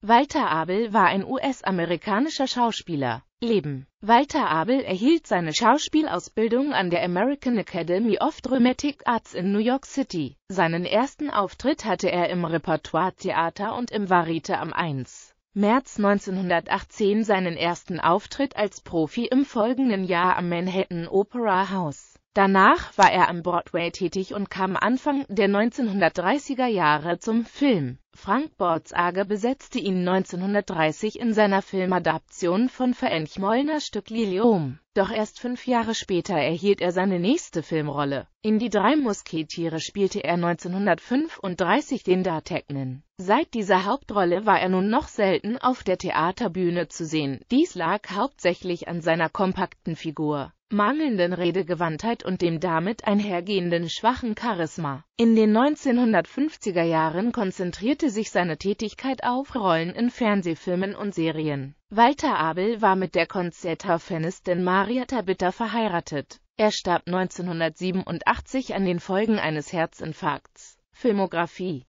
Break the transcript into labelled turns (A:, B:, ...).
A: Walter Abel war ein US-amerikanischer Schauspieler. Leben Walter Abel erhielt seine Schauspielausbildung an der American Academy of Dramatic Arts in New York City. Seinen ersten Auftritt hatte er im Repertoire-Theater und im Varite am 1. März 1918 seinen ersten Auftritt als Profi im folgenden Jahr am Manhattan Opera House. Danach war er am Broadway tätig und kam Anfang der 1930er Jahre zum Film. Frank Borzager besetzte ihn 1930 in seiner Filmadaption von Verenkmolner Stück Lilium. Doch erst fünf Jahre später erhielt er seine nächste Filmrolle. In Die drei Musketiere spielte er 1935 den D'Artagnan. Seit dieser Hauptrolle war er nun noch selten auf der Theaterbühne zu sehen. Dies lag hauptsächlich an seiner kompakten Figur mangelnden Redegewandtheit und dem damit einhergehenden schwachen Charisma. In den 1950er Jahren konzentrierte sich seine Tätigkeit auf Rollen in Fernsehfilmen und Serien. Walter Abel war mit der Konzertharfenistin Marietta Bitter verheiratet. Er starb 1987 an den Folgen eines Herzinfarkts. Filmografie